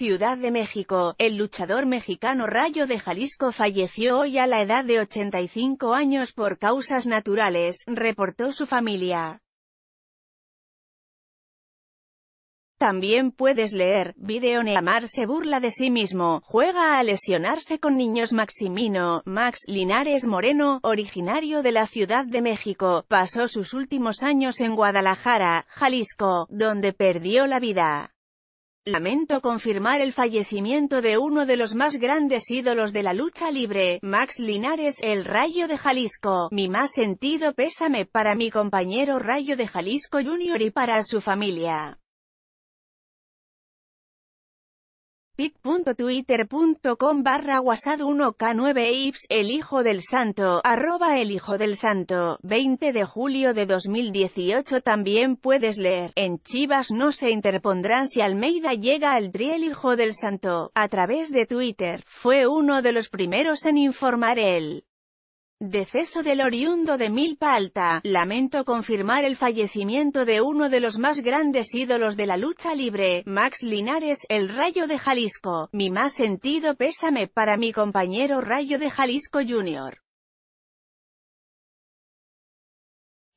Ciudad de México, el luchador mexicano Rayo de Jalisco falleció hoy a la edad de 85 años por causas naturales, reportó su familia. También puedes leer, Video Neamar se burla de sí mismo, juega a lesionarse con niños Maximino, Max Linares Moreno, originario de la Ciudad de México, pasó sus últimos años en Guadalajara, Jalisco, donde perdió la vida. Lamento confirmar el fallecimiento de uno de los más grandes ídolos de la lucha libre, Max Linares, el Rayo de Jalisco. Mi más sentido pésame para mi compañero Rayo de Jalisco Jr. y para su familia. pit.twitter.com barra wasad 1k9 ips el hijo del santo, arroba el hijo del santo, 20 de julio de 2018 también puedes leer, en Chivas no se interpondrán si Almeida llega al tri el hijo del santo, a través de Twitter, fue uno de los primeros en informar él. Deceso del oriundo de Milpa Alta. Lamento confirmar el fallecimiento de uno de los más grandes ídolos de la lucha libre, Max Linares, el Rayo de Jalisco. Mi más sentido pésame para mi compañero Rayo de Jalisco Jr.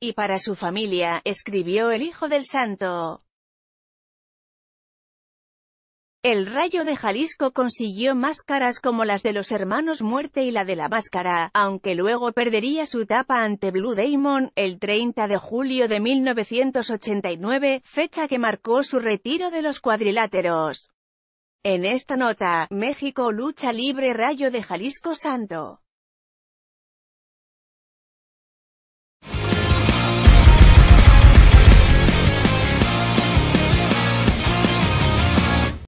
Y para su familia, escribió el hijo del santo. El Rayo de Jalisco consiguió máscaras como las de los hermanos Muerte y la de la Máscara, aunque luego perdería su tapa ante Blue Damon, el 30 de julio de 1989, fecha que marcó su retiro de los cuadriláteros. En esta nota, México lucha libre Rayo de Jalisco Santo.